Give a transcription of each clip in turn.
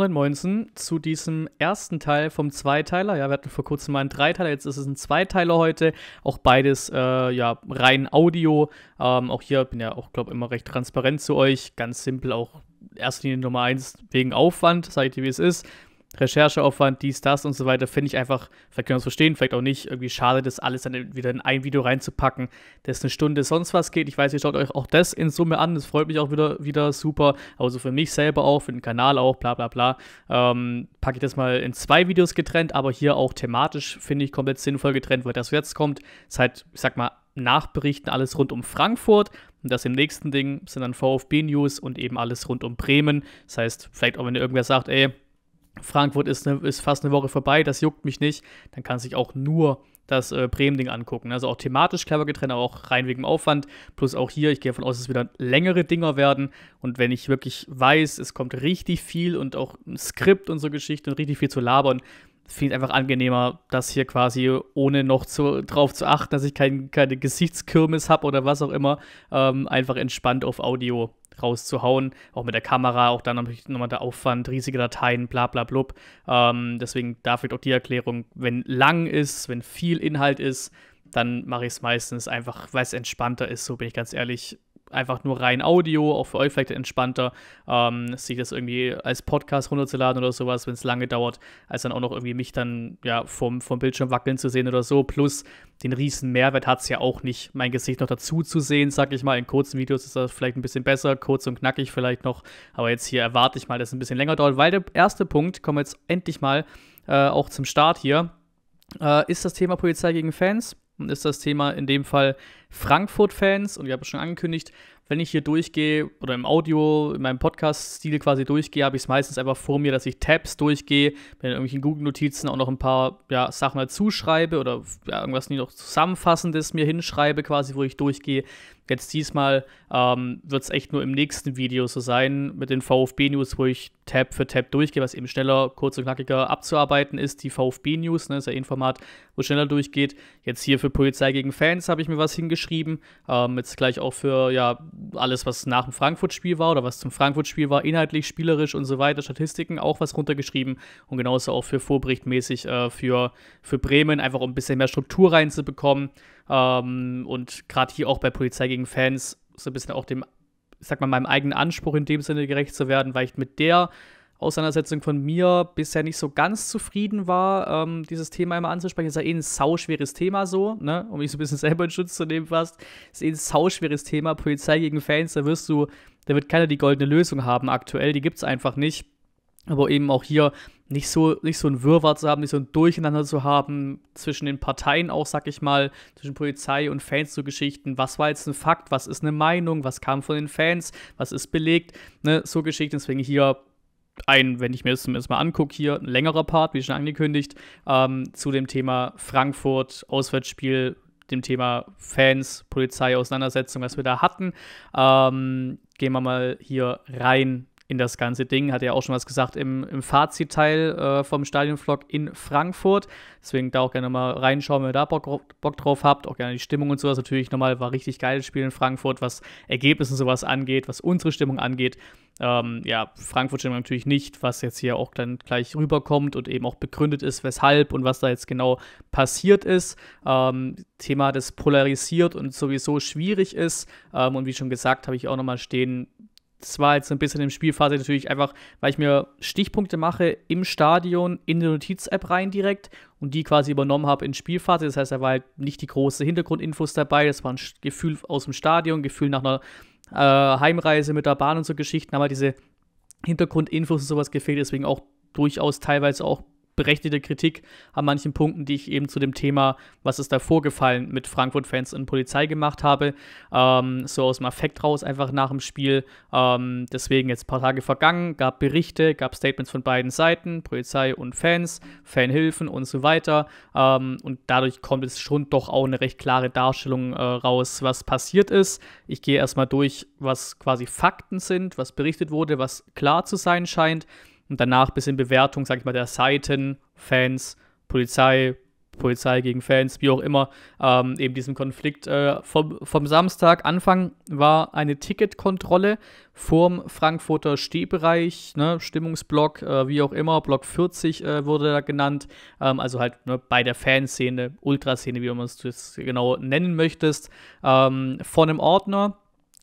U19 zu diesem ersten Teil vom Zweiteiler. Ja, wir hatten vor kurzem mal einen Dreiteiler, jetzt ist es ein Zweiteiler heute. Auch beides äh, ja rein Audio. Ähm, auch hier bin ja auch, glaube ich, immer recht transparent zu euch. Ganz simpel auch erste Linie Nummer 1 wegen Aufwand, seid ihr wie es ist. Rechercheaufwand, dies, das und so weiter, finde ich einfach, vielleicht können wir es verstehen, vielleicht auch nicht, irgendwie schade, das alles dann wieder in ein Video reinzupacken, das eine Stunde sonst was geht. Ich weiß, ihr schaut euch auch das in Summe an, das freut mich auch wieder, wieder super, aber so für mich selber auch, für den Kanal auch, bla bla bla, ähm, packe ich das mal in zwei Videos getrennt, aber hier auch thematisch finde ich komplett sinnvoll getrennt, weil das jetzt kommt, ist halt, ich sag mal, Nachberichten, alles rund um Frankfurt. Und das im nächsten Ding sind dann VfB-News und eben alles rund um Bremen. Das heißt, vielleicht auch wenn ihr irgendwer sagt, ey, Frankfurt ist, ne, ist fast eine Woche vorbei, das juckt mich nicht, dann kann sich auch nur das äh, Bremen-Ding angucken. Also auch thematisch clever getrennt, aber auch rein wegen Aufwand. Plus auch hier, ich gehe davon aus, dass es wieder längere Dinger werden. Und wenn ich wirklich weiß, es kommt richtig viel und auch ein Skript und so Geschichte und richtig viel zu labern, finde ich einfach angenehmer, das hier quasi ohne noch zu, drauf zu achten, dass ich kein, keine Gesichtskirmes habe oder was auch immer, ähm, einfach entspannt auf Audio rauszuhauen. Auch mit der Kamera, auch dann natürlich nochmal der Aufwand, riesige Dateien, bla bla blub. Ähm, deswegen da fehlt auch die Erklärung, wenn lang ist, wenn viel Inhalt ist, dann mache ich es meistens einfach, weil es entspannter ist, so bin ich ganz ehrlich einfach nur rein Audio, auch für euch vielleicht entspannter, ähm, sich das irgendwie als Podcast runterzuladen oder sowas, wenn es lange dauert, als dann auch noch irgendwie mich dann ja vom, vom Bildschirm wackeln zu sehen oder so. Plus den riesen Mehrwert hat es ja auch nicht, mein Gesicht noch dazu zu sehen, sag ich mal. In kurzen Videos ist das vielleicht ein bisschen besser, kurz und knackig vielleicht noch, aber jetzt hier erwarte ich mal, dass es ein bisschen länger dauert, weil der erste Punkt, kommen wir jetzt endlich mal äh, auch zum Start hier, äh, ist das Thema Polizei gegen Fans und ist das Thema in dem Fall Frankfurt-Fans und wir haben es schon angekündigt, wenn ich hier durchgehe oder im Audio, in meinem Podcast-Stil quasi durchgehe, habe ich es meistens einfach vor mir, dass ich Tabs durchgehe, wenn in irgendwelchen Google-Notizen auch noch ein paar ja, Sachen dazu schreibe oder ja, irgendwas noch Zusammenfassendes mir hinschreibe, quasi, wo ich durchgehe. Jetzt diesmal ähm, wird es echt nur im nächsten Video so sein mit den VfB-News, wo ich Tab für Tab durchgehe, was eben schneller, kurz und knackiger abzuarbeiten ist. Die VfB-News, ne, ist ja eh ein Format, wo schneller durchgeht. Jetzt hier für Polizei gegen Fans habe ich mir was hingeschrieben. Ähm, jetzt gleich auch für ja, alles, was nach dem Frankfurt-Spiel war oder was zum Frankfurt-Spiel war, inhaltlich, spielerisch und so weiter, Statistiken auch was runtergeschrieben und genauso auch für Vorberichtmäßig äh, für, für Bremen, einfach um ein bisschen mehr Struktur reinzubekommen ähm, und gerade hier auch bei Polizei gegen Fans so ein bisschen auch dem, ich sag mal, meinem eigenen Anspruch in dem Sinne gerecht zu werden, weil ich mit der Auseinandersetzung von mir bisher nicht so ganz zufrieden war, ähm, dieses Thema immer anzusprechen. Ist ja eh ein sauschweres Thema so, ne? um mich so ein bisschen selber in Schutz zu nehmen fast. Ist eh ein sauschweres Thema, Polizei gegen Fans, da wirst du, da wird keiner die goldene Lösung haben aktuell, die gibt es einfach nicht. Aber eben auch hier nicht so, nicht so ein Wirrwarr zu haben, nicht so ein Durcheinander zu haben zwischen den Parteien auch, sag ich mal, zwischen Polizei und Fans zu so Geschichten. Was war jetzt ein Fakt? Was ist eine Meinung? Was kam von den Fans? Was ist belegt? Ne? So Geschichten. Deswegen hier ein, wenn ich mir das zumindest mal angucke, hier ein längerer Part, wie schon angekündigt, ähm, zu dem Thema Frankfurt, Auswärtsspiel, dem Thema Fans, Polizei, Auseinandersetzung, was wir da hatten. Ähm, gehen wir mal hier rein in das ganze Ding. Hat er ja auch schon was gesagt im, im Fazitteil äh, vom Stadionvlog in Frankfurt. Deswegen da auch gerne mal reinschauen, wenn ihr da Bock, Bock drauf habt. Auch gerne die Stimmung und sowas natürlich nochmal. War richtig geiles Spiel in Frankfurt, was Ergebnisse und sowas angeht, was unsere Stimmung angeht. Ähm, ja, Frankfurt-Stimmung natürlich nicht, was jetzt hier auch dann gleich rüberkommt und eben auch begründet ist, weshalb und was da jetzt genau passiert ist. Ähm, Thema, das polarisiert und sowieso schwierig ist. Ähm, und wie schon gesagt, habe ich auch nochmal stehen, das war jetzt ein bisschen im Spielphase natürlich einfach, weil ich mir Stichpunkte mache im Stadion in die Notiz-App rein direkt und die quasi übernommen habe in Spielphase. Das heißt, da war halt nicht die große Hintergrundinfos dabei. Das war ein Gefühl aus dem Stadion, Gefühl nach einer äh, Heimreise mit der Bahn und so Geschichten. Aber halt diese Hintergrundinfos und sowas gefehlt. Deswegen auch durchaus teilweise auch berechtigte Kritik an manchen Punkten, die ich eben zu dem Thema, was ist da vorgefallen, mit Frankfurt-Fans und Polizei gemacht habe. Ähm, so aus dem Affekt raus, einfach nach dem Spiel. Ähm, deswegen jetzt ein paar Tage vergangen, gab Berichte, gab Statements von beiden Seiten, Polizei und Fans, Fanhilfen und so weiter. Ähm, und dadurch kommt es schon doch auch eine recht klare Darstellung äh, raus, was passiert ist. Ich gehe erstmal durch, was quasi Fakten sind, was berichtet wurde, was klar zu sein scheint und danach ein bisschen Bewertung, sag ich mal, der Seiten, Fans, Polizei, Polizei gegen Fans, wie auch immer, ähm, eben diesem Konflikt äh, vom, vom Samstag. Anfang war eine Ticketkontrolle vorm Frankfurter Stehbereich, ne, Stimmungsblock, äh, wie auch immer, Block 40 äh, wurde da genannt, ähm, also halt ne, bei der Fanszene, Ultraszene, wie man es jetzt genau nennen möchtest, ähm, vor einem Ordner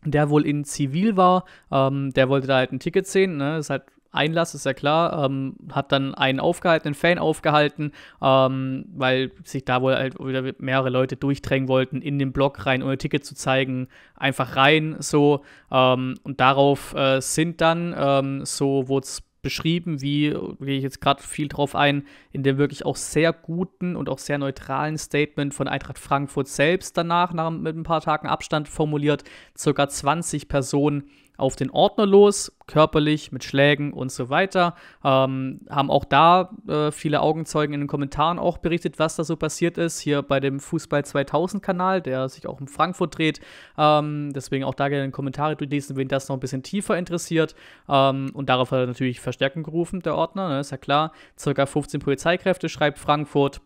der wohl in Zivil war, ähm, der wollte da halt ein Ticket sehen. Ne? Ist halt Einlass, ist ja klar, ähm, hat dann einen aufgehalten, einen Fan aufgehalten, ähm, weil sich da wohl halt wieder mehrere Leute durchdrängen wollten in den Block rein, ohne Ticket zu zeigen, einfach rein so. Ähm, und darauf äh, sind dann, ähm, so wurde es beschrieben, wie, gehe ich jetzt gerade viel drauf ein, in dem wirklich auch sehr guten und auch sehr neutralen Statement von Eintracht Frankfurt selbst danach, nach, mit ein paar Tagen Abstand formuliert, circa 20 Personen auf den Ordner los, körperlich, mit Schlägen und so weiter. Ähm, haben auch da äh, viele Augenzeugen in den Kommentaren auch berichtet, was da so passiert ist. Hier bei dem Fußball 2000 Kanal, der sich auch in Frankfurt dreht. Ähm, deswegen auch da gerne in den Kommentaren durchlesen, wen das noch ein bisschen tiefer interessiert. Ähm, und darauf hat er natürlich Verstärkung gerufen, der Ordner, ne, ist ja klar. Circa 15 Polizeikräfte, schreibt Frankfurt.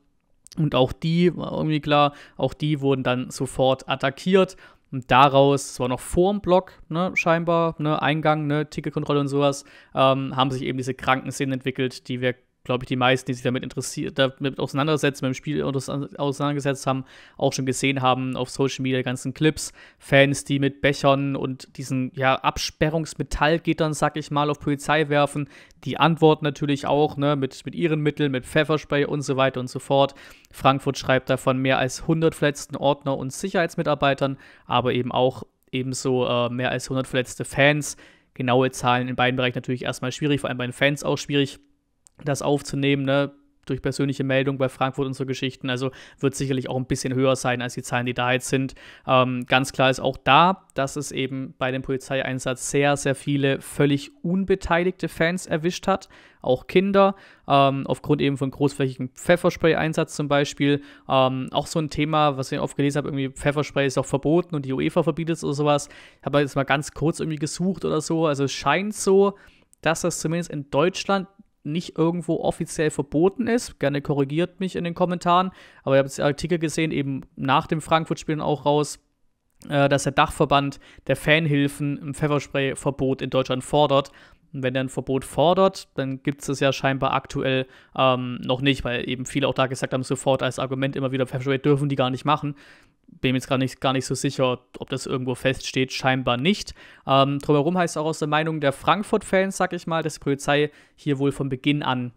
Und auch die, war irgendwie klar, auch die wurden dann sofort attackiert. Und daraus, es war noch vorm Block, ne, scheinbar, ne, Eingang, ne, Ticketkontrolle und sowas, ähm, haben sich eben diese kranken Szenen entwickelt, die wir glaube ich, die meisten, die sich damit interessiert, damit auseinandersetzen, mit dem Spiel auseinandergesetzt haben, auch schon gesehen haben auf Social Media, ganzen Clips, Fans, die mit Bechern und diesen ja, Absperrungsmetallgittern, sag ich mal, auf Polizei werfen, die antworten natürlich auch, ne, mit, mit ihren Mitteln, mit Pfefferspray und so weiter und so fort. Frankfurt schreibt davon mehr als 100 verletzten Ordner und Sicherheitsmitarbeitern, aber eben auch ebenso äh, mehr als 100 verletzte Fans. Genaue Zahlen in beiden Bereichen natürlich erstmal schwierig, vor allem bei den Fans auch schwierig das aufzunehmen, ne? durch persönliche Meldung bei Frankfurt und so Geschichten. Also wird sicherlich auch ein bisschen höher sein als die Zahlen, die da jetzt sind. Ähm, ganz klar ist auch da, dass es eben bei dem Polizeieinsatz sehr, sehr viele völlig unbeteiligte Fans erwischt hat. Auch Kinder, ähm, aufgrund eben von großflächigem Pfefferspray-Einsatz zum Beispiel. Ähm, auch so ein Thema, was ich oft gelesen habe, irgendwie Pfefferspray ist auch verboten und die UEFA verbietet es oder sowas. Ich Habe jetzt mal ganz kurz irgendwie gesucht oder so. Also es scheint so, dass das zumindest in Deutschland nicht irgendwo offiziell verboten ist. Gerne korrigiert mich in den Kommentaren. Aber ihr habt jetzt Artikel gesehen, eben nach dem Frankfurt-Spiel auch raus, äh, dass der Dachverband der Fanhilfen ein Pfefferspray-Verbot in Deutschland fordert. Und wenn er ein Verbot fordert, dann gibt es das ja scheinbar aktuell ähm, noch nicht, weil eben viele auch da gesagt haben, sofort als Argument immer wieder Pfefferspray dürfen die gar nicht machen bin mir jetzt gar nicht, gar nicht so sicher, ob das irgendwo feststeht, scheinbar nicht. Ähm, drumherum heißt auch aus der Meinung der Frankfurt-Fans, sag ich mal, dass die Polizei hier wohl von Beginn an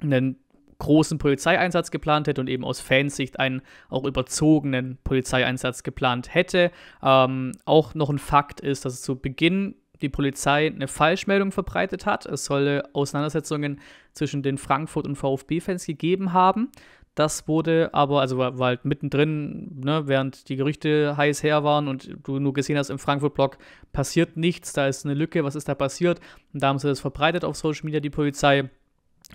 einen großen Polizeieinsatz geplant hätte und eben aus Fansicht einen auch überzogenen Polizeieinsatz geplant hätte. Ähm, auch noch ein Fakt ist, dass zu Beginn die Polizei eine Falschmeldung verbreitet hat. Es solle Auseinandersetzungen zwischen den Frankfurt- und VfB-Fans gegeben haben. Das wurde aber, also war, war halt mittendrin, ne, während die Gerüchte heiß her waren und du nur gesehen hast, im frankfurt blog passiert nichts, da ist eine Lücke, was ist da passiert? Und da haben sie das verbreitet auf Social Media, die Polizei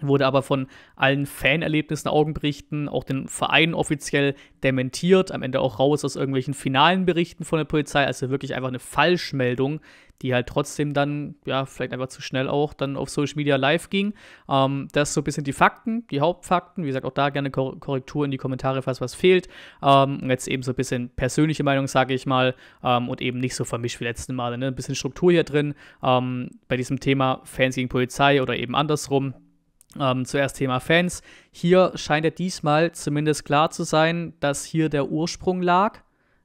wurde aber von allen Fanerlebnissen, Augenberichten, auch den Verein offiziell dementiert, am Ende auch raus aus irgendwelchen finalen Berichten von der Polizei, also wirklich einfach eine Falschmeldung, die halt trotzdem dann, ja, vielleicht einfach zu schnell auch dann auf Social Media live ging. Ähm, das so ein bisschen die Fakten, die Hauptfakten, wie gesagt, auch da gerne Kor Korrektur in die Kommentare, falls was fehlt. Ähm, und jetzt eben so ein bisschen persönliche Meinung, sage ich mal, ähm, und eben nicht so vermischt wie letzten Male, ne? ein bisschen Struktur hier drin, ähm, bei diesem Thema Fans gegen Polizei oder eben andersrum. Ähm, zuerst Thema Fans. Hier scheint ja diesmal zumindest klar zu sein, dass hier der Ursprung lag.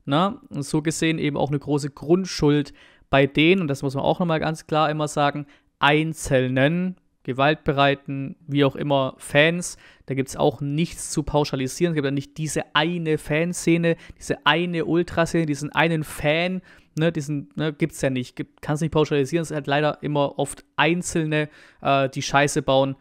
Ne? Und so gesehen eben auch eine große Grundschuld bei den, und das muss man auch nochmal ganz klar immer sagen, einzelnen, gewaltbereiten, wie auch immer, Fans. Da gibt es auch nichts zu pauschalisieren. Es gibt ja nicht diese eine Fanszene, diese eine Ultraszene, diesen einen Fan. Ne, diesen ne, gibt es ja nicht. Kann es nicht pauschalisieren. Es sind halt leider immer oft Einzelne, äh, die Scheiße bauen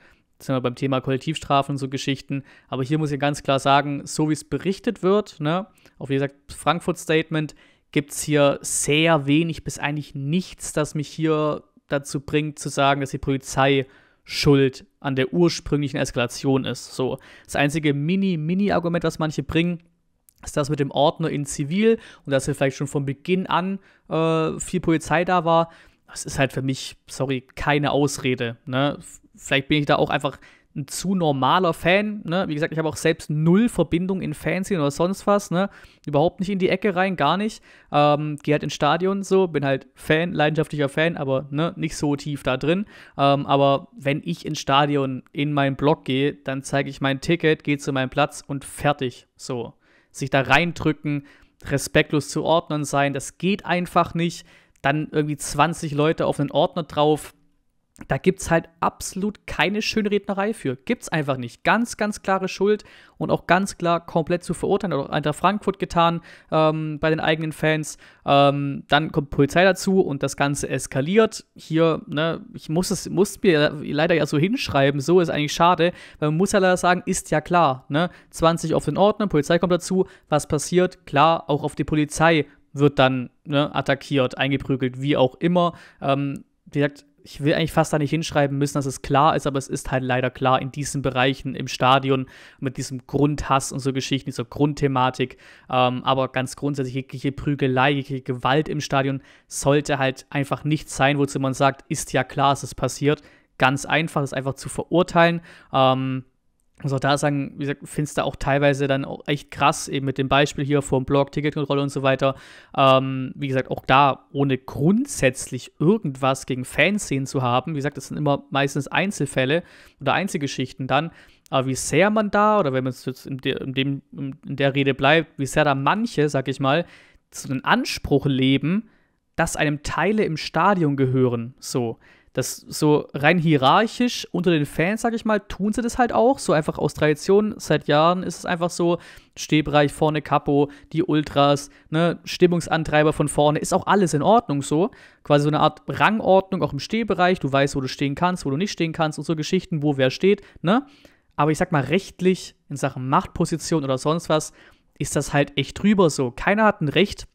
sind wir beim Thema Kollektivstrafen und so Geschichten. Aber hier muss ich ganz klar sagen, so wie es berichtet wird, ne, auf wie gesagt, Frankfurt-Statement, gibt es hier sehr wenig bis eigentlich nichts, das mich hier dazu bringt, zu sagen, dass die Polizei schuld an der ursprünglichen Eskalation ist. So, das einzige Mini-Mini-Argument, was manche bringen, ist das mit dem Ordner in Zivil und dass hier vielleicht schon von Beginn an äh, viel Polizei da war. Das ist halt für mich, sorry, keine Ausrede. Ne? vielleicht bin ich da auch einfach ein zu normaler Fan. Ne? Wie gesagt, ich habe auch selbst null Verbindung in Fanszene oder sonst was. Ne? Überhaupt nicht in die Ecke rein, gar nicht. Ähm, Gehe halt ins Stadion so, bin halt Fan, leidenschaftlicher Fan, aber ne, nicht so tief da drin. Ähm, aber wenn ich ins Stadion in meinen Blog gehe, dann zeige ich mein Ticket, gehe zu meinem Platz und fertig. So. Sich da reindrücken, respektlos zu Ordnern sein, das geht einfach nicht. Dann irgendwie 20 Leute auf einen Ordner drauf, da gibt es halt absolut keine Schönrednerei für. Gibt es einfach nicht. Ganz, ganz klare Schuld und auch ganz klar komplett zu verurteilen. Hat auch Eintracht Frankfurt getan ähm, bei den eigenen Fans. Ähm, dann kommt Polizei dazu und das Ganze eskaliert. Hier, ne, ich muss es muss mir leider ja so hinschreiben. So ist eigentlich schade, weil man muss ja leider sagen, ist ja klar. Ne? 20 auf den Ordner, Polizei kommt dazu. Was passiert? Klar, auch auf die Polizei wird dann ne, attackiert, eingeprügelt, wie auch immer. Ähm, wie gesagt, ich will eigentlich fast da nicht hinschreiben müssen, dass es klar ist, aber es ist halt leider klar in diesen Bereichen im Stadion mit diesem Grundhass und so Geschichten, dieser Grundthematik. Ähm, aber ganz grundsätzlich, jegliche Prügelei, jegliche Gewalt im Stadion sollte halt einfach nicht sein, wozu man sagt, ist ja klar, es ist passiert. Ganz einfach, das einfach zu verurteilen. Ähm, also da sagen, wie gesagt, findest du auch teilweise dann auch echt krass, eben mit dem Beispiel hier vom Blog, Ticketkontrolle und so weiter. Ähm, wie gesagt, auch da ohne grundsätzlich irgendwas gegen Fanszenen zu haben. Wie gesagt, das sind immer meistens Einzelfälle oder Einzelgeschichten dann. Aber wie sehr man da, oder wenn man jetzt in, de, in, dem, in der Rede bleibt, wie sehr da manche, sag ich mal, zu einem Anspruch leben, dass einem Teile im Stadion gehören. So das so rein hierarchisch unter den Fans, sag ich mal, tun sie das halt auch. So einfach aus Tradition, seit Jahren ist es einfach so, Stehbereich vorne Kapo, die Ultras, ne, Stimmungsantreiber von vorne, ist auch alles in Ordnung so. Quasi so eine Art Rangordnung auch im Stehbereich, du weißt, wo du stehen kannst, wo du nicht stehen kannst und so Geschichten, wo wer steht, ne. Aber ich sag mal, rechtlich in Sachen Machtposition oder sonst was, ist das halt echt drüber so. Keiner hat ein Recht,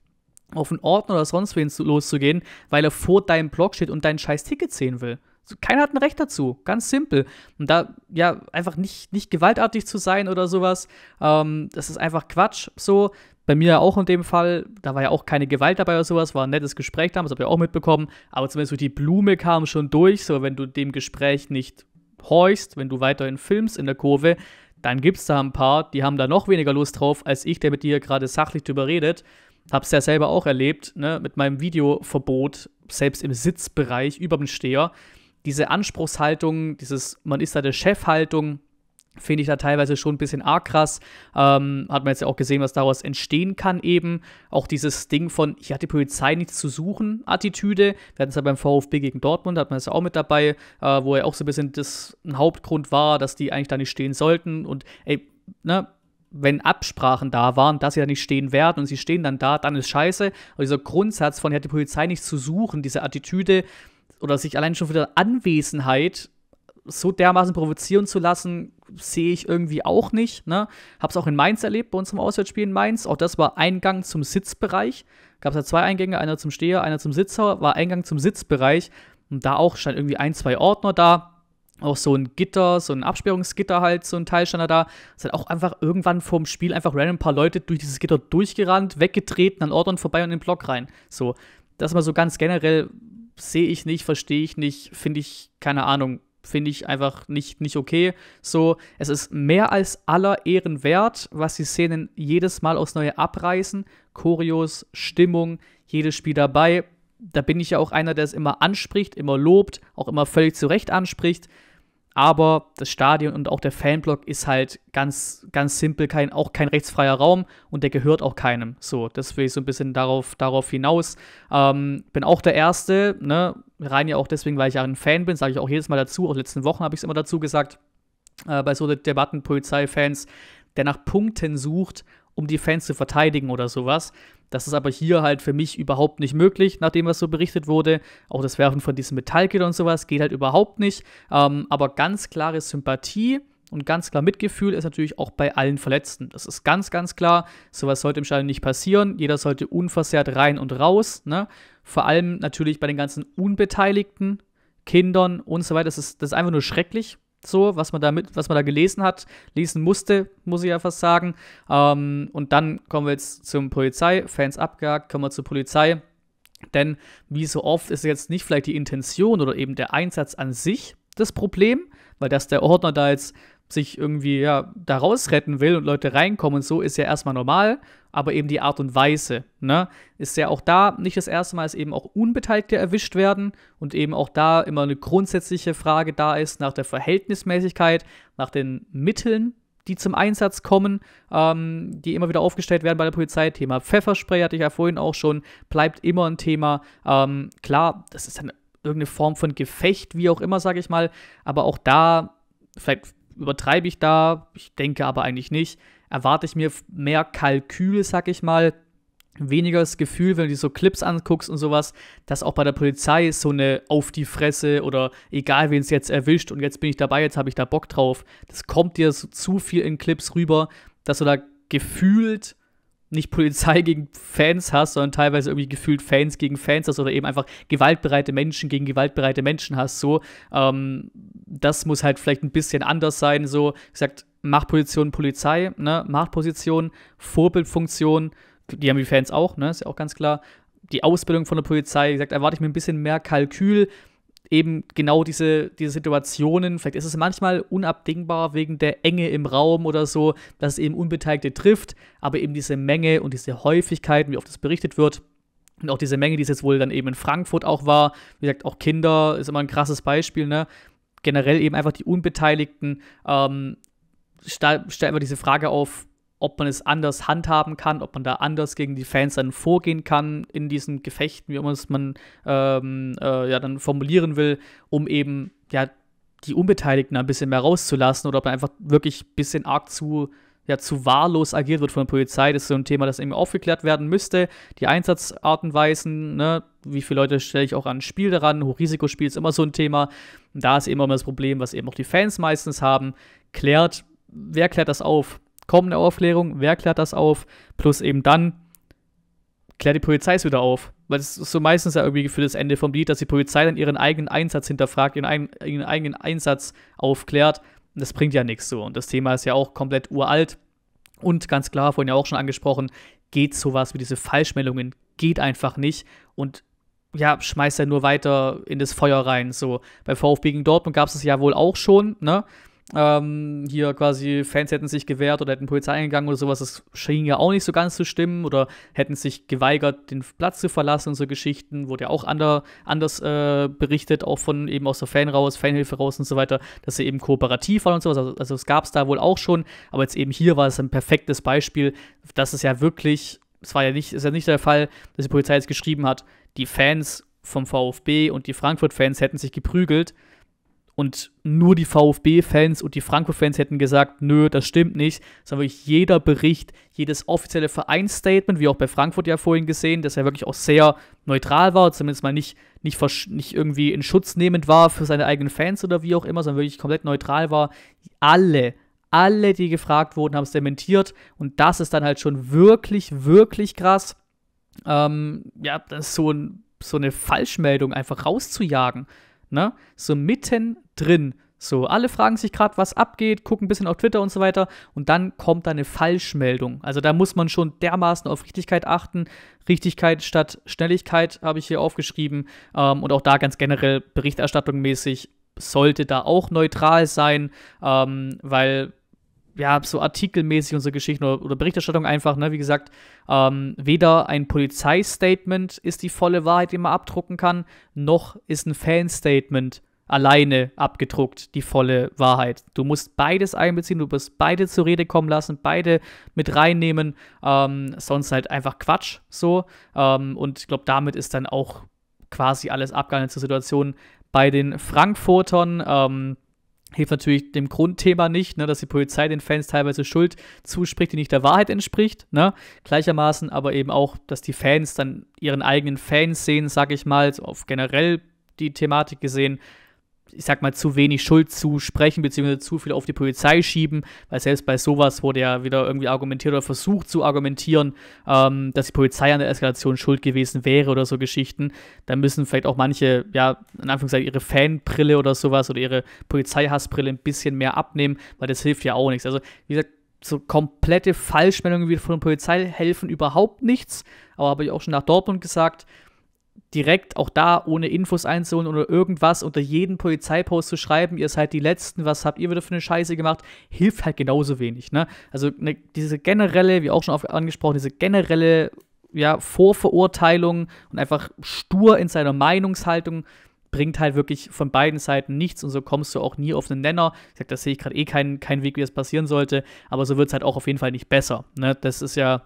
auf einen Ordner oder sonst wen loszugehen, weil er vor deinem Blog steht und dein scheiß Ticket sehen will. Keiner hat ein Recht dazu, ganz simpel. Und da, ja, einfach nicht, nicht gewaltartig zu sein oder sowas, ähm, das ist einfach Quatsch. So, bei mir auch in dem Fall, da war ja auch keine Gewalt dabei oder sowas, war ein nettes Gespräch damals, habe ich auch mitbekommen, aber zumindest so die Blume kam schon durch, so wenn du dem Gespräch nicht horchst, wenn du weiterhin filmst in der Kurve, dann gibt es da ein paar, die haben da noch weniger Lust drauf, als ich, der mit dir gerade sachlich drüber redet. Hab's ja selber auch erlebt, ne, mit meinem Videoverbot, selbst im Sitzbereich über dem Steher. Diese Anspruchshaltung, dieses man ist da der Chefhaltung, finde ich da teilweise schon ein bisschen arg krass. Ähm, hat man jetzt ja auch gesehen, was daraus entstehen kann eben. Auch dieses Ding von, hier hat die Polizei nichts zu suchen, Attitüde. Wir hatten es ja beim VfB gegen Dortmund, da hat man es ja auch mit dabei, äh, wo ja auch so ein bisschen das ein Hauptgrund war, dass die eigentlich da nicht stehen sollten. Und ey, ne, wenn Absprachen da waren, dass sie da nicht stehen werden und sie stehen dann da, dann ist scheiße. Aber dieser Grundsatz von, ja, die Polizei nichts zu suchen, diese Attitüde oder sich allein schon für die Anwesenheit so dermaßen provozieren zu lassen, sehe ich irgendwie auch nicht. Ne? Habe es auch in Mainz erlebt, bei unserem Auswärtsspiel in Mainz. Auch das war Eingang zum Sitzbereich. Gab es da zwei Eingänge, einer zum Steher, einer zum Sitzer, war Eingang zum Sitzbereich. Und da auch stand irgendwie ein, zwei Ordner da auch so ein Gitter, so ein Absperrungsgitter halt, so ein Teil stand da Es hat auch einfach irgendwann vorm Spiel einfach random ein paar Leute durch dieses Gitter durchgerannt, weggetreten, an Ordnern vorbei und in den Block rein. So, das mal so ganz generell sehe ich nicht, verstehe ich nicht, finde ich, keine Ahnung, finde ich einfach nicht, nicht okay. So, es ist mehr als aller Ehren wert, was die Szenen jedes Mal aufs Neue abreißen. Choreos, Stimmung, jedes Spiel dabei. Da bin ich ja auch einer, der es immer anspricht, immer lobt, auch immer völlig zu Recht anspricht aber das Stadion und auch der Fanblock ist halt ganz, ganz simpel kein, auch kein rechtsfreier Raum und der gehört auch keinem. So, das will ich so ein bisschen darauf, darauf hinaus. Ähm, bin auch der Erste, ne? rein ja auch deswegen, weil ich ja ein Fan bin, sage ich auch jedes Mal dazu, auch in den letzten Wochen habe ich es immer dazu gesagt, äh, bei so Debatten Polizeifans, der nach Punkten sucht um die Fans zu verteidigen oder sowas. Das ist aber hier halt für mich überhaupt nicht möglich, nachdem was so berichtet wurde. Auch das Werfen von diesen Metallgitter und sowas geht halt überhaupt nicht. Ähm, aber ganz klare Sympathie und ganz klar Mitgefühl ist natürlich auch bei allen Verletzten. Das ist ganz, ganz klar. Sowas sollte im Schein nicht passieren. Jeder sollte unversehrt rein und raus. Ne? Vor allem natürlich bei den ganzen Unbeteiligten, Kindern und so weiter. Das ist, das ist einfach nur schrecklich so, was man da, mit, was man da gelesen hat, lesen musste, muss ich ja fast sagen. Ähm, und dann kommen wir jetzt zum Polizei, Fans abgehakt, kommen wir zur Polizei. Denn wie so oft ist jetzt nicht vielleicht die Intention oder eben der Einsatz an sich das Problem, weil dass der Ordner da jetzt sich irgendwie ja, da rausretten will und Leute reinkommen und so, ist ja erstmal normal, aber eben die Art und Weise, ne, ist ja auch da nicht das erste Mal, dass eben auch Unbeteiligte erwischt werden und eben auch da immer eine grundsätzliche Frage da ist nach der Verhältnismäßigkeit, nach den Mitteln, die zum Einsatz kommen, ähm, die immer wieder aufgestellt werden bei der Polizei. Thema Pfefferspray hatte ich ja vorhin auch schon, bleibt immer ein Thema. Ähm, klar, das ist dann irgendeine Form von Gefecht, wie auch immer, sage ich mal, aber auch da vielleicht übertreibe ich da? Ich denke aber eigentlich nicht. Erwarte ich mir mehr Kalkül, sag ich mal, weniger das Gefühl, wenn du dir so Clips anguckst und sowas, dass auch bei der Polizei so eine auf die Fresse oder egal wen es jetzt erwischt und jetzt bin ich dabei, jetzt habe ich da Bock drauf. Das kommt dir so, zu viel in Clips rüber, dass du da gefühlt nicht Polizei gegen Fans hast, sondern teilweise irgendwie gefühlt Fans gegen Fans hast oder eben einfach gewaltbereite Menschen gegen gewaltbereite Menschen hast. So, ähm, das muss halt vielleicht ein bisschen anders sein. So, gesagt, Machtposition Polizei, ne? Machtposition, Vorbildfunktion, die haben die Fans auch, ne? Ist ja auch ganz klar. Die Ausbildung von der Polizei, wie gesagt, erwarte ich mir ein bisschen mehr Kalkül, eben genau diese, diese Situationen, vielleicht ist es manchmal unabdingbar wegen der Enge im Raum oder so, dass es eben Unbeteiligte trifft, aber eben diese Menge und diese Häufigkeiten, wie oft das berichtet wird, und auch diese Menge, die es jetzt wohl dann eben in Frankfurt auch war, wie gesagt, auch Kinder ist immer ein krasses Beispiel, ne? Generell eben einfach die Unbeteiligten, ähm, stellt einfach diese Frage auf, ob man es anders handhaben kann, ob man da anders gegen die Fans dann vorgehen kann in diesen Gefechten, wie immer es man ähm, äh, ja dann formulieren will, um eben ja die Unbeteiligten ein bisschen mehr rauszulassen oder ob man einfach wirklich ein bisschen arg zu ja, zu wahllos agiert wird von der Polizei. Das ist so ein Thema, das eben aufgeklärt werden müsste. Die Einsatzarten weisen, ne? wie viele Leute stelle ich auch an ein Spiel daran, Hochrisikospiel ist immer so ein Thema. Und da ist eben immer das Problem, was eben auch die Fans meistens haben. Klärt, wer klärt das auf? Kommt eine Aufklärung, wer klärt das auf? Plus eben dann klärt die Polizei es wieder auf. Weil es ist so meistens ja irgendwie für das Ende vom Lied, dass die Polizei dann ihren eigenen Einsatz hinterfragt, ihren, ein, ihren eigenen Einsatz aufklärt. Und das bringt ja nichts so. Und das Thema ist ja auch komplett uralt. Und ganz klar, vorhin ja auch schon angesprochen, geht sowas wie diese Falschmeldungen, geht einfach nicht. Und ja, schmeißt er nur weiter in das Feuer rein. So, bei VfB gegen Dortmund gab es es ja wohl auch schon, ne? ähm, hier quasi Fans hätten sich gewehrt oder hätten Polizei eingegangen oder sowas, das schien ja auch nicht so ganz zu stimmen oder hätten sich geweigert, den Platz zu verlassen und so Geschichten, wurde ja auch ander, anders äh, berichtet, auch von eben aus der Fan raus, Fanhilfe raus und so weiter, dass sie eben kooperativ waren und sowas, also, also das gab es da wohl auch schon, aber jetzt eben hier war es ein perfektes Beispiel, dass es ja wirklich, es war ja nicht, ist ja nicht der Fall, dass die Polizei jetzt geschrieben hat, die Fans vom VfB und die Frankfurt-Fans hätten sich geprügelt, und nur die VfB-Fans und die Franco-Fans hätten gesagt, nö, das stimmt nicht, sondern wirklich jeder Bericht, jedes offizielle Vereinsstatement, wie auch bei Frankfurt ja vorhin gesehen, dass er wirklich auch sehr neutral war, zumindest mal nicht, nicht, nicht irgendwie in Schutz nehmend war für seine eigenen Fans oder wie auch immer, sondern wirklich komplett neutral war. Alle, alle, die gefragt wurden, haben es dementiert und das ist dann halt schon wirklich, wirklich krass. Ähm, ja, das ist so, ein, so eine Falschmeldung einfach rauszujagen. Ne? So mitten drin. So, alle fragen sich gerade, was abgeht, gucken ein bisschen auf Twitter und so weiter und dann kommt da eine Falschmeldung. Also da muss man schon dermaßen auf Richtigkeit achten. Richtigkeit statt Schnelligkeit habe ich hier aufgeschrieben ähm, und auch da ganz generell Berichterstattung mäßig sollte da auch neutral sein, ähm, weil ja, so artikelmäßig unsere Geschichten oder, oder Berichterstattung einfach, ne, wie gesagt, ähm, weder ein Polizeistatement ist die volle Wahrheit, die man abdrucken kann, noch ist ein Fanstatement alleine abgedruckt die volle Wahrheit. Du musst beides einbeziehen, du musst beide zur Rede kommen lassen, beide mit reinnehmen, ähm, sonst halt einfach Quatsch so. Ähm, und ich glaube, damit ist dann auch quasi alles abgehandelt zur Situation bei den Frankfurtern. Ähm, hilft natürlich dem Grundthema nicht, ne, dass die Polizei den Fans teilweise Schuld zuspricht, die nicht der Wahrheit entspricht. Ne? Gleichermaßen aber eben auch, dass die Fans dann ihren eigenen Fans sehen, sag ich mal, so auf generell die Thematik gesehen, ich sag mal, zu wenig Schuld zu sprechen, beziehungsweise zu viel auf die Polizei schieben, weil selbst bei sowas wurde ja wieder irgendwie argumentiert oder versucht zu argumentieren, ähm, dass die Polizei an der Eskalation schuld gewesen wäre oder so Geschichten. Da müssen vielleicht auch manche, ja, in Anführungszeichen ihre Fanbrille oder sowas oder ihre Polizeihassbrille ein bisschen mehr abnehmen, weil das hilft ja auch nichts. Also, wie gesagt, so komplette Falschmeldungen wie von der Polizei helfen überhaupt nichts, aber habe ich auch schon nach Dortmund gesagt, direkt auch da ohne Infos einzuholen oder irgendwas unter jeden Polizeipost zu schreiben, ihr seid die Letzten, was habt ihr wieder für eine Scheiße gemacht, hilft halt genauso wenig. Ne? Also ne, diese generelle, wie auch schon angesprochen, diese generelle ja, Vorverurteilung und einfach stur in seiner Meinungshaltung bringt halt wirklich von beiden Seiten nichts und so kommst du auch nie auf einen Nenner. Ich sag, das sehe ich gerade eh keinen kein Weg, wie das passieren sollte, aber so wird es halt auch auf jeden Fall nicht besser. Ne? Das ist ja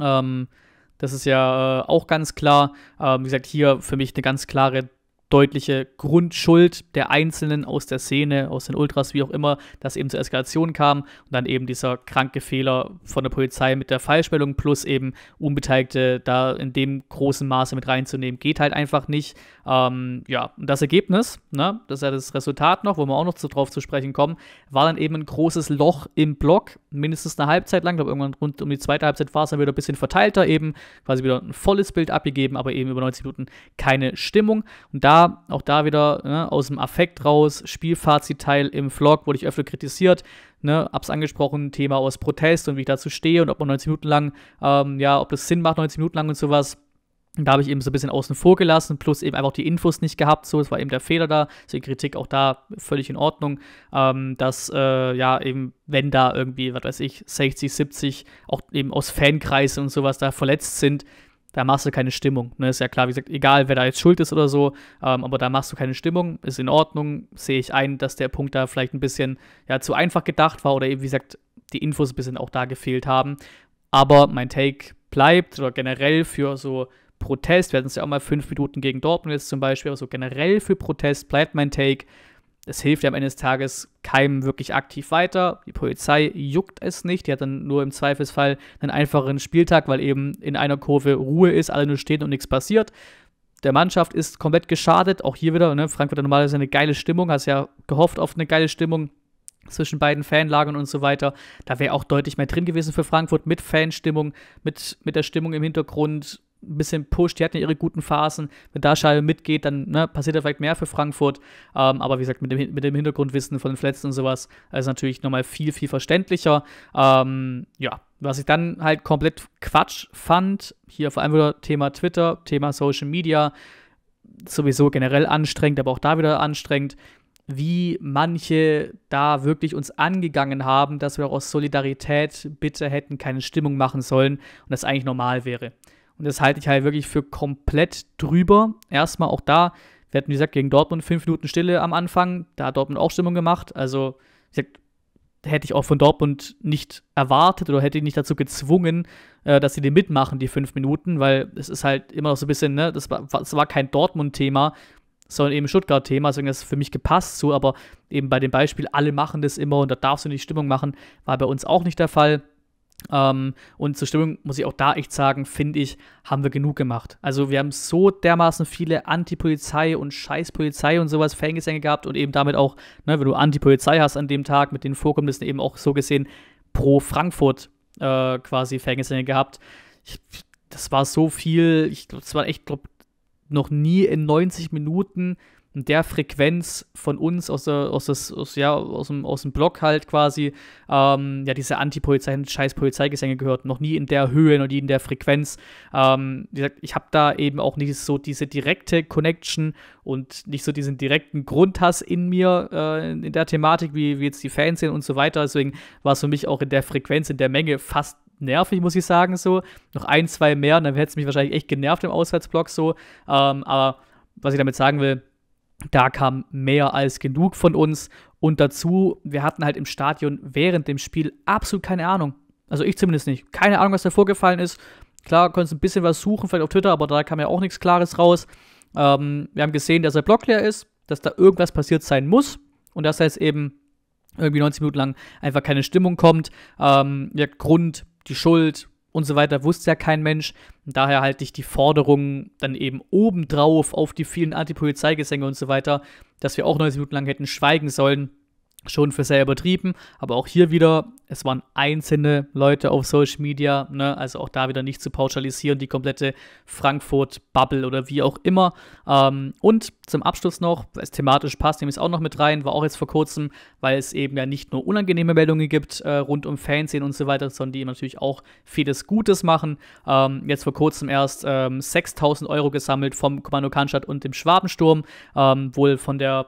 ähm, das ist ja äh, auch ganz klar. Ähm, wie gesagt, hier für mich eine ganz klare, deutliche Grundschuld der Einzelnen aus der Szene, aus den Ultras, wie auch immer, dass eben zur Eskalation kam und dann eben dieser kranke Fehler von der Polizei mit der Falschmeldung plus eben Unbeteiligte da in dem großen Maße mit reinzunehmen, geht halt einfach nicht. Ähm, ja, und das Ergebnis, ne, das ist ja das Resultat noch, wo wir auch noch drauf zu sprechen kommen, war dann eben ein großes Loch im Block mindestens eine Halbzeit lang, ich glaube irgendwann rund um die zweite Halbzeit war es dann wieder ein bisschen verteilter eben, quasi wieder ein volles Bild abgegeben, aber eben über 90 Minuten keine Stimmung. Und da, auch da wieder ne, aus dem Affekt raus, Spielfazitteil im Vlog wurde ich öfter kritisiert, ne, hab's angesprochen, Thema aus Protest und wie ich dazu stehe und ob man 90 Minuten lang, ähm, ja, ob das Sinn macht, 90 Minuten lang und sowas und da habe ich eben so ein bisschen außen vor gelassen, plus eben einfach die Infos nicht gehabt, so, es war eben der Fehler da, so die Kritik auch da völlig in Ordnung, ähm, dass, äh, ja, eben, wenn da irgendwie, was weiß ich, 60, 70, auch eben aus Fankreisen und sowas da verletzt sind, da machst du keine Stimmung. Ne? Ist ja klar, wie gesagt, egal, wer da jetzt schuld ist oder so, ähm, aber da machst du keine Stimmung, ist in Ordnung, sehe ich ein, dass der Punkt da vielleicht ein bisschen, ja, zu einfach gedacht war oder eben, wie gesagt, die Infos ein bisschen auch da gefehlt haben, aber mein Take bleibt oder generell für so Protest, wir hatten es ja auch mal fünf Minuten gegen Dortmund jetzt zum Beispiel, aber so generell für Protest bleibt mein Take. Es hilft ja am Ende des Tages keinem wirklich aktiv weiter. Die Polizei juckt es nicht. Die hat dann nur im Zweifelsfall einen einfacheren Spieltag, weil eben in einer Kurve Ruhe ist, alle nur stehen und nichts passiert. Der Mannschaft ist komplett geschadet. Auch hier wieder, ne? Frankfurt hat normalerweise eine geile Stimmung. Hast ja gehofft auf eine geile Stimmung zwischen beiden Fanlagern und so weiter. Da wäre auch deutlich mehr drin gewesen für Frankfurt mit Fanstimmung, mit, mit der Stimmung im Hintergrund ein bisschen pusht, die hatten ja ihre guten Phasen. Wenn da Scheibe mitgeht, dann ne, passiert da vielleicht mehr für Frankfurt. Ähm, aber wie gesagt, mit dem, mit dem Hintergrundwissen von den Flätzen und sowas äh, ist natürlich nochmal viel, viel verständlicher. Ähm, ja, was ich dann halt komplett Quatsch fand, hier vor allem wieder Thema Twitter, Thema Social Media, sowieso generell anstrengend, aber auch da wieder anstrengend, wie manche da wirklich uns angegangen haben, dass wir auch aus Solidarität bitte hätten keine Stimmung machen sollen und das eigentlich normal wäre. Und das halte ich halt wirklich für komplett drüber. Erstmal auch da, wir hatten, wie gesagt, gegen Dortmund fünf Minuten Stille am Anfang. Da hat Dortmund auch Stimmung gemacht. Also, wie gesagt, hätte ich auch von Dortmund nicht erwartet oder hätte ich nicht dazu gezwungen, äh, dass sie den mitmachen, die fünf Minuten, weil es ist halt immer noch so ein bisschen, ne, das war, das war kein Dortmund-Thema, sondern eben Stuttgart-Thema, deswegen ist es für mich gepasst so, aber eben bei dem Beispiel, alle machen das immer und da darfst du nicht Stimmung machen, war bei uns auch nicht der Fall. Ähm, und zur Stimmung muss ich auch da echt sagen, finde ich, haben wir genug gemacht. Also wir haben so dermaßen viele Anti-Polizei und Scheiß-Polizei und sowas Fangesänge gehabt und eben damit auch, ne, wenn du Anti-Polizei hast an dem Tag mit den Vorkommnissen eben auch so gesehen pro Frankfurt äh, quasi Fangesänge gehabt. Ich, das war so viel, ich glaube, es war echt, glaube noch nie in 90 Minuten in der Frequenz von uns aus, der, aus, das, aus, ja, aus, dem, aus dem Blog halt quasi, ähm, ja, diese Anti-Polizei, scheiß Polizeigesänge gehört. Noch nie in der Höhe, noch nie in der Frequenz. Ähm, wie gesagt, ich habe da eben auch nicht so diese direkte Connection und nicht so diesen direkten Grundhass in mir, äh, in der Thematik, wie, wie jetzt die Fans sind und so weiter. Deswegen war es für mich auch in der Frequenz, in der Menge fast nervig, muss ich sagen, so. Noch ein, zwei mehr, dann hätte es mich wahrscheinlich echt genervt im Auswärtsblock so. Ähm, aber was ich damit sagen will, da kam mehr als genug von uns. Und dazu, wir hatten halt im Stadion während dem Spiel absolut keine Ahnung. Also ich zumindest nicht. Keine Ahnung, was da vorgefallen ist. Klar, konntest ein bisschen was suchen, vielleicht auf Twitter, aber da kam ja auch nichts Klares raus. Ähm, wir haben gesehen, dass der Block leer ist, dass da irgendwas passiert sein muss und dass da jetzt eben irgendwie 90 Minuten lang einfach keine Stimmung kommt. Ähm, der Grund, die Schuld, und so weiter, wusste ja kein Mensch. Und daher halte ich die Forderung dann eben obendrauf auf die vielen Antipolizeigesänge und so weiter, dass wir auch 90 Minuten lang hätten schweigen sollen, schon für sehr übertrieben, aber auch hier wieder, es waren einzelne Leute auf Social Media, ne? also auch da wieder nicht zu pauschalisieren, die komplette Frankfurt-Bubble oder wie auch immer. Ähm, und zum Abschluss noch, weil es thematisch passt, nehme ich es auch noch mit rein, war auch jetzt vor kurzem, weil es eben ja nicht nur unangenehme Meldungen gibt äh, rund um Fernsehen und so weiter, sondern die natürlich auch vieles Gutes machen. Ähm, jetzt vor kurzem erst ähm, 6000 Euro gesammelt vom Kommando Cannstatt und dem Schwabensturm, ähm, wohl von der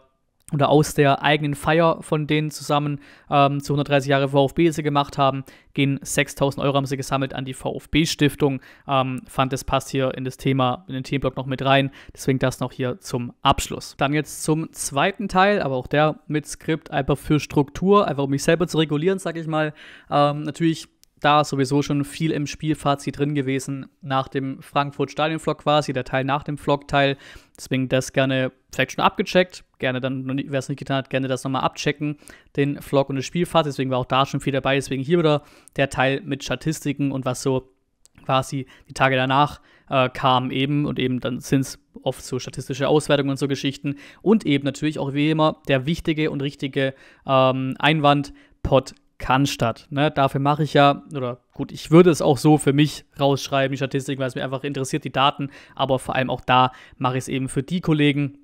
oder aus der eigenen Feier von denen zusammen ähm, zu 130 Jahre VfB, die sie gemacht haben, gehen 6.000 Euro haben sie gesammelt an die VfB-Stiftung. Ähm, fand, das passt hier in das Thema, in den Themenblock noch mit rein. Deswegen das noch hier zum Abschluss. Dann jetzt zum zweiten Teil, aber auch der mit Skript, einfach für Struktur, einfach um mich selber zu regulieren, sag ich mal. Ähm, natürlich da sowieso schon viel im Spielfazit drin gewesen, nach dem Frankfurt-Stadion-Vlog quasi, der Teil nach dem Vlog-Teil. Deswegen das gerne vielleicht schon abgecheckt gerne dann, wer es nicht getan hat, gerne das nochmal abchecken, den Vlog und das Spielfahrt. Deswegen war auch da schon viel dabei. Deswegen hier wieder der Teil mit Statistiken und was so quasi die Tage danach äh, kam eben und eben dann sind es oft so statistische Auswertungen und so Geschichten und eben natürlich auch wie immer der wichtige und richtige ähm, Einwand, Pod kann statt. Ne? Dafür mache ich ja, oder gut, ich würde es auch so für mich rausschreiben, die Statistiken, weil es mir einfach interessiert, die Daten, aber vor allem auch da mache ich es eben für die Kollegen,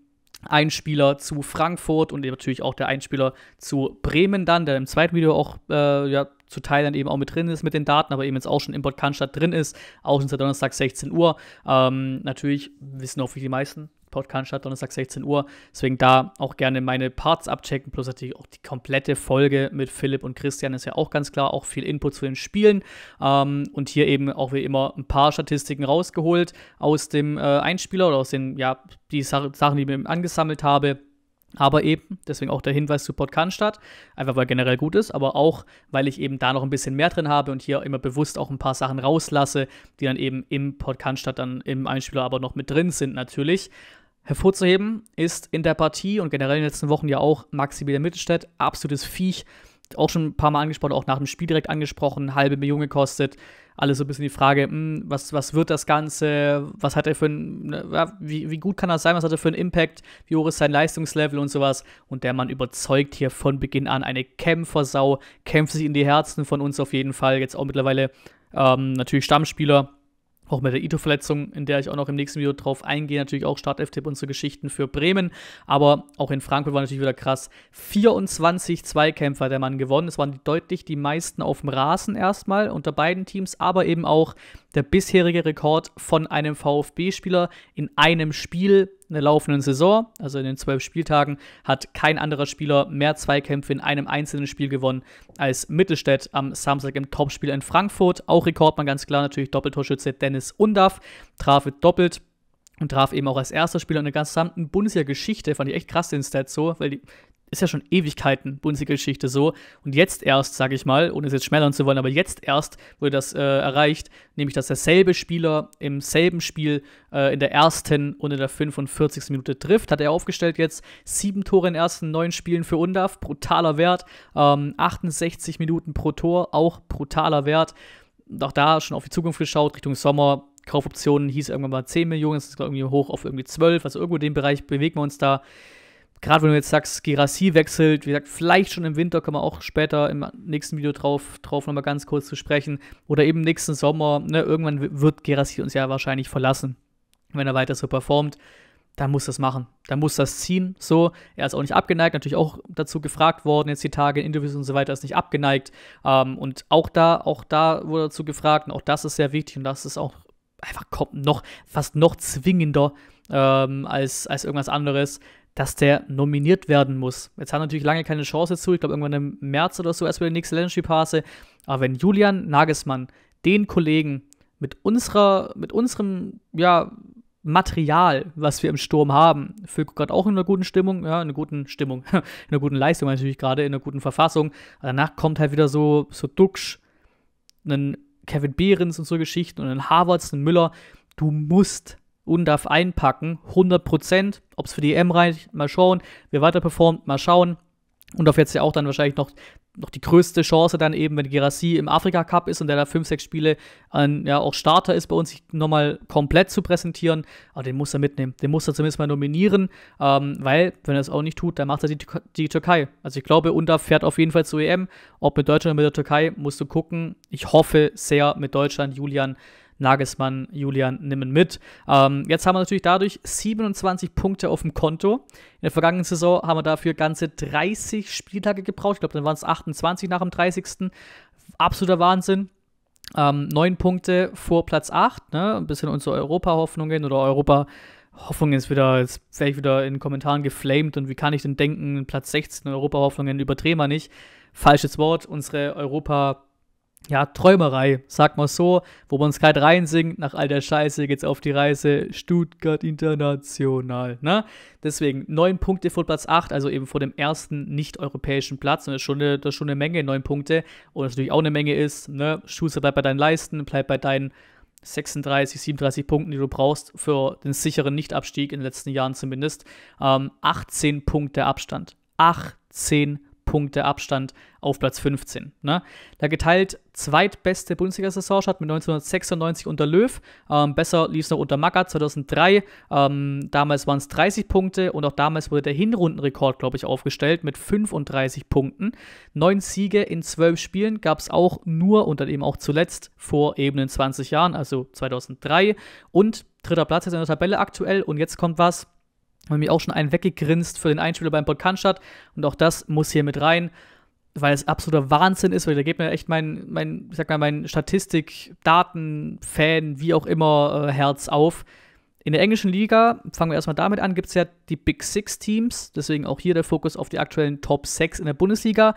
Einspieler zu Frankfurt und natürlich auch der Einspieler zu Bremen dann, der im zweiten Video auch äh, ja, zu Teilen eben auch mit drin ist mit den Daten, aber eben jetzt auch schon im Podcast drin ist, auch schon seit Donnerstag 16 Uhr. Ähm, natürlich wissen auch wie die meisten, Podcast statt, Donnerstag 16 Uhr. Deswegen da auch gerne meine Parts abchecken, plus natürlich auch die komplette Folge mit Philipp und Christian ist ja auch ganz klar, auch viel Input zu den Spielen. Ähm, und hier eben auch wie immer ein paar Statistiken rausgeholt aus dem äh, Einspieler oder aus den, ja, die Sa Sachen, die ich mir angesammelt habe. Aber eben, deswegen auch der Hinweis zu Podkanstadt, einfach weil er generell gut ist, aber auch, weil ich eben da noch ein bisschen mehr drin habe und hier immer bewusst auch ein paar Sachen rauslasse, die dann eben im Podkanstadt dann im Einspieler aber noch mit drin sind natürlich. Hervorzuheben ist in der Partie und generell in den letzten Wochen ja auch Maximilian Mittelstädt, absolutes Viech. Auch schon ein paar Mal angesprochen, auch nach dem Spiel direkt angesprochen, halbe Million gekostet. Alles so ein bisschen die Frage, mh, hm, was, was wird das Ganze? Was hat er für ein, ne, wie, wie gut kann das sein? Was hat er für einen Impact? Wie hoch ist sein Leistungslevel und sowas? Und der Mann überzeugt hier von Beginn an eine Kämpfersau, kämpft sich in die Herzen von uns auf jeden Fall. Jetzt auch mittlerweile ähm, natürlich Stammspieler auch mit der Ito-Verletzung, in der ich auch noch im nächsten Video drauf eingehe, natürlich auch Startelf-Tipp und so Geschichten für Bremen. Aber auch in Frankfurt war natürlich wieder krass. 24 Zweikämpfer der Mann gewonnen. Es waren deutlich die meisten auf dem Rasen erstmal unter beiden Teams, aber eben auch der bisherige Rekord von einem VfB-Spieler in einem Spiel in der laufenden Saison, also in den zwölf Spieltagen, hat kein anderer Spieler mehr Zweikämpfe in einem einzelnen Spiel gewonnen als Mittelstädt am Samstag im Topspiel in Frankfurt. Auch Rekordmann ganz klar natürlich Doppeltorschütze Dennis Undaff, traf doppelt und traf eben auch als erster Spieler in der gesamten Bundesliga-Geschichte, fand ich echt krass den Stat so, weil die, ist ja schon Ewigkeiten Bundesliga-Geschichte so. Und jetzt erst, sage ich mal, ohne es jetzt schmälern zu wollen, aber jetzt erst wurde das äh, erreicht, nämlich dass derselbe Spieler im selben Spiel äh, in der ersten und in der 45. Minute trifft. Hat er aufgestellt jetzt sieben Tore in den ersten neun Spielen für UNDAF, brutaler Wert. Ähm, 68 Minuten pro Tor, auch brutaler Wert. Und auch da schon auf die Zukunft geschaut, Richtung Sommer. Kaufoptionen hieß irgendwann mal 10 Millionen, jetzt ist es irgendwie hoch auf irgendwie 12, also irgendwo in dem Bereich bewegen wir uns da gerade wenn du jetzt sagst, Girassi wechselt, wie gesagt, vielleicht schon im Winter, können wir auch später im nächsten Video drauf, drauf nochmal ganz kurz zu sprechen. Oder eben nächsten Sommer, ne, irgendwann wird Girassi uns ja wahrscheinlich verlassen. Wenn er weiter so performt, dann muss das machen. Dann muss das ziehen. So, er ist auch nicht abgeneigt, natürlich auch dazu gefragt worden, jetzt die Tage, in Interviews und so weiter, ist nicht abgeneigt. Ähm, und auch da, auch da wurde dazu gefragt, und auch das ist sehr wichtig und das ist auch einfach noch, fast noch zwingender ähm, als, als irgendwas anderes dass der nominiert werden muss. Jetzt hat er natürlich lange keine Chance dazu. Ich glaube, irgendwann im März oder so erst wieder die nächste Länderspielpause. Aber wenn Julian Nagelsmann den Kollegen mit unserer, mit unserem, ja, Material, was wir im Sturm haben, fühlt gerade auch in einer guten Stimmung, ja, in einer guten Stimmung, in einer guten Leistung natürlich gerade, in einer guten Verfassung. danach kommt halt wieder so, so Duxch, einen Kevin Behrens und so Geschichten und einen Harvards, einen Müller. Du musst und darf einpacken. 100%, ob es für die EM reicht, mal schauen. Wer weiter performt, mal schauen. Und auf jetzt ja auch dann wahrscheinlich noch, noch die größte Chance dann eben, wenn Gerassi im Afrika Cup ist und der da 5, 6 Spiele an, ja, auch Starter ist bei uns, sich nochmal komplett zu präsentieren. Aber den muss er mitnehmen. Den muss er zumindest mal nominieren, ähm, weil, wenn er es auch nicht tut, dann macht er die, die Türkei. Also ich glaube, Undav fährt auf jeden Fall zur EM. Ob mit Deutschland oder mit der Türkei, musst du gucken. Ich hoffe sehr mit Deutschland, Julian Nagelsmann, Julian nehmen mit. Ähm, jetzt haben wir natürlich dadurch 27 Punkte auf dem Konto. In der vergangenen Saison haben wir dafür ganze 30 Spieltage gebraucht. Ich glaube, dann waren es 28 nach dem 30. Absoluter Wahnsinn. Ähm, neun Punkte vor Platz 8, ne? ein bisschen unsere Europa-Hoffnungen oder Europa- Hoffnung ist wieder, jetzt werde ich wieder in Kommentaren geflamed und wie kann ich denn denken, Platz 16 Europa-Hoffnungen überdrehen wir nicht. Falsches Wort, unsere Europa- hoffnungen ja, Träumerei, sag mal so, wo man es gerade reinsingt, nach all der Scheiße geht's auf die Reise Stuttgart International, ne? Deswegen neun Punkte vor Platz 8, also eben vor dem ersten nicht-europäischen Platz. Und das ist, schon eine, das ist schon eine Menge, neun Punkte. Und das natürlich auch eine Menge ist, ne? Schuster, bleibt bei deinen Leisten, bleibt bei deinen 36, 37 Punkten, die du brauchst für den sicheren Nichtabstieg in den letzten Jahren zumindest. Ähm, 18 Punkte Abstand. 18 Punkte. Punkte Abstand auf Platz 15. Ne? Da geteilt zweitbeste Bundesliga-Saison hat mit 1996 unter Löw. Ähm, besser lief es noch unter Macker 2003. Ähm, damals waren es 30 Punkte und auch damals wurde der Hinrundenrekord, glaube ich, aufgestellt mit 35 Punkten. Neun Siege in zwölf Spielen gab es auch nur und dann eben auch zuletzt vor eben in 20 Jahren, also 2003. Und dritter Platz jetzt in der Tabelle aktuell. Und jetzt kommt was haben mich auch schon einen weggegrinst für den Einspieler beim Podcast und auch das muss hier mit rein, weil es absoluter Wahnsinn ist, weil da geht mir echt mein, mein ich sag mal, mein Statistik-Daten-Fan, wie auch immer, äh, Herz auf. In der englischen Liga, fangen wir erstmal damit an, gibt es ja die Big Six Teams, deswegen auch hier der Fokus auf die aktuellen Top 6 in der Bundesliga.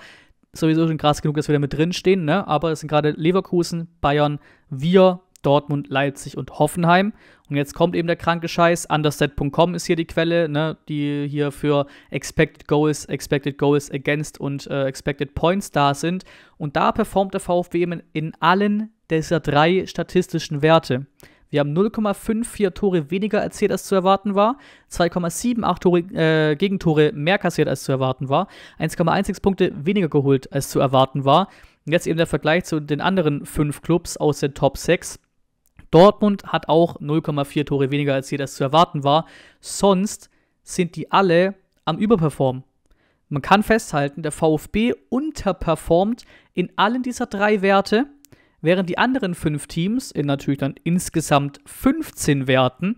Sowieso schon krass genug, dass wir da mit drin stehen, ne? aber es sind gerade Leverkusen, Bayern, wir Dortmund, Leipzig und Hoffenheim. Und jetzt kommt eben der kranke Scheiß. Underset.com ist hier die Quelle, ne, die hier für Expected Goals, Expected Goals Against und äh, Expected Points da sind. Und da performt der VfB eben in allen dieser drei statistischen Werte. Wir haben 0,54 Tore weniger erzielt, als zu erwarten war, 2,78 Tore, äh, Gegentore mehr kassiert, als zu erwarten war, 1,16 Punkte weniger geholt, als zu erwarten war. Und jetzt eben der Vergleich zu den anderen fünf Clubs aus den Top 6. Dortmund hat auch 0,4 Tore weniger, als hier das zu erwarten war. Sonst sind die alle am Überperformen. Man kann festhalten, der VfB unterperformt in allen dieser drei Werte, während die anderen fünf Teams in natürlich dann insgesamt 15 Werten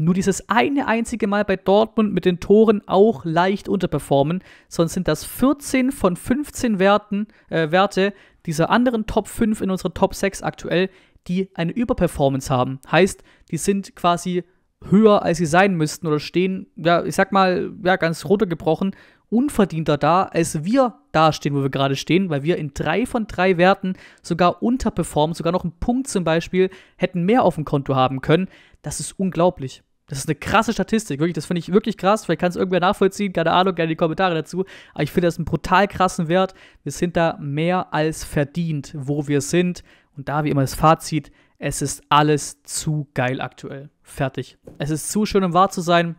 nur dieses eine einzige Mal bei Dortmund mit den Toren auch leicht unterperformen. Sonst sind das 14 von 15 Werten, äh, Werte dieser anderen Top 5 in unserer Top 6 aktuell, die eine Überperformance haben. Heißt, die sind quasi höher, als sie sein müssten oder stehen, ja, ich sag mal, ja, ganz runtergebrochen, unverdienter da, als wir dastehen, wo wir gerade stehen, weil wir in drei von drei Werten sogar unterperformen, sogar noch einen Punkt zum Beispiel hätten mehr auf dem Konto haben können. Das ist unglaublich. Das ist eine krasse Statistik, wirklich. Das finde ich wirklich krass. Vielleicht kann es irgendwer nachvollziehen. Keine Ahnung, gerne die Kommentare dazu. Aber ich finde das einen brutal krassen Wert. Wir sind da mehr als verdient, wo wir sind. Und da wie immer das Fazit, es ist alles zu geil aktuell. Fertig. Es ist zu schön, um wahr zu sein.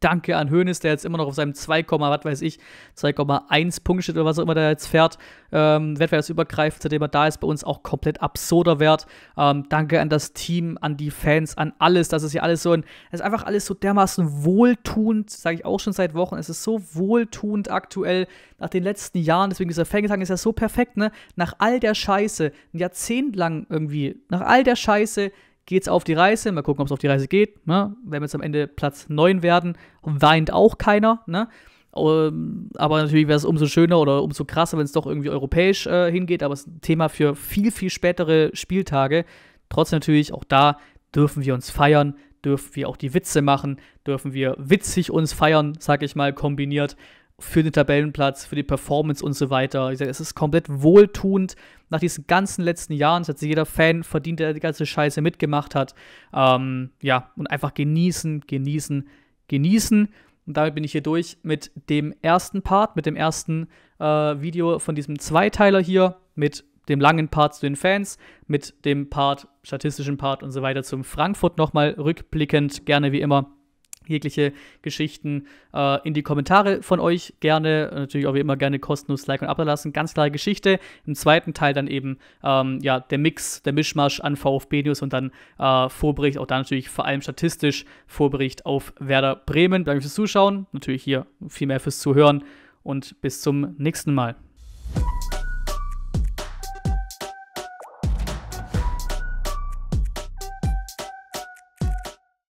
Danke an Hoeneß, der jetzt immer noch auf seinem 2, was weiß ich, 2,1 Punktschnitt oder was auch immer der jetzt fährt, ähm, wettbewerbsübergreifend, seitdem er da ist, bei uns auch komplett absurder Wert. Ähm, danke an das Team, an die Fans, an alles. Das ist ja alles so ein, es ist einfach alles so dermaßen wohltuend, sage ich auch schon seit Wochen. Es ist so wohltuend aktuell nach den letzten Jahren. Deswegen dieser Fangesang ist ja so perfekt, ne? Nach all der Scheiße, ein Jahrzehnt lang irgendwie, nach all der Scheiße geht es auf die Reise. Mal gucken, ob es auf die Reise geht. Ne? Wenn wir jetzt am Ende Platz 9 werden, weint auch keiner. Ne? Ähm, aber natürlich wäre es umso schöner oder umso krasser, wenn es doch irgendwie europäisch äh, hingeht. Aber es ist ein Thema für viel, viel spätere Spieltage. Trotzdem natürlich, auch da dürfen wir uns feiern, dürfen wir auch die Witze machen, dürfen wir witzig uns feiern, sag ich mal, kombiniert für den Tabellenplatz, für die Performance und so weiter. Ich sage, es ist komplett wohltuend nach diesen ganzen letzten Jahren. Es hat sich jeder Fan verdient, der die ganze Scheiße mitgemacht hat. Ähm, ja, und einfach genießen, genießen, genießen. Und damit bin ich hier durch mit dem ersten Part, mit dem ersten äh, Video von diesem Zweiteiler hier, mit dem langen Part zu den Fans, mit dem Part, statistischen Part und so weiter zum Frankfurt nochmal rückblickend, gerne wie immer jegliche Geschichten äh, in die Kommentare von euch gerne. Natürlich auch wie immer gerne kostenlos Like und ablassen. Ganz klare Geschichte. Im zweiten Teil dann eben ähm, ja, der Mix, der Mischmasch an VfB-News und dann äh, Vorbericht, auch da natürlich vor allem statistisch Vorbericht auf Werder Bremen. Danke fürs Zuschauen, natürlich hier viel mehr fürs Zuhören und bis zum nächsten Mal.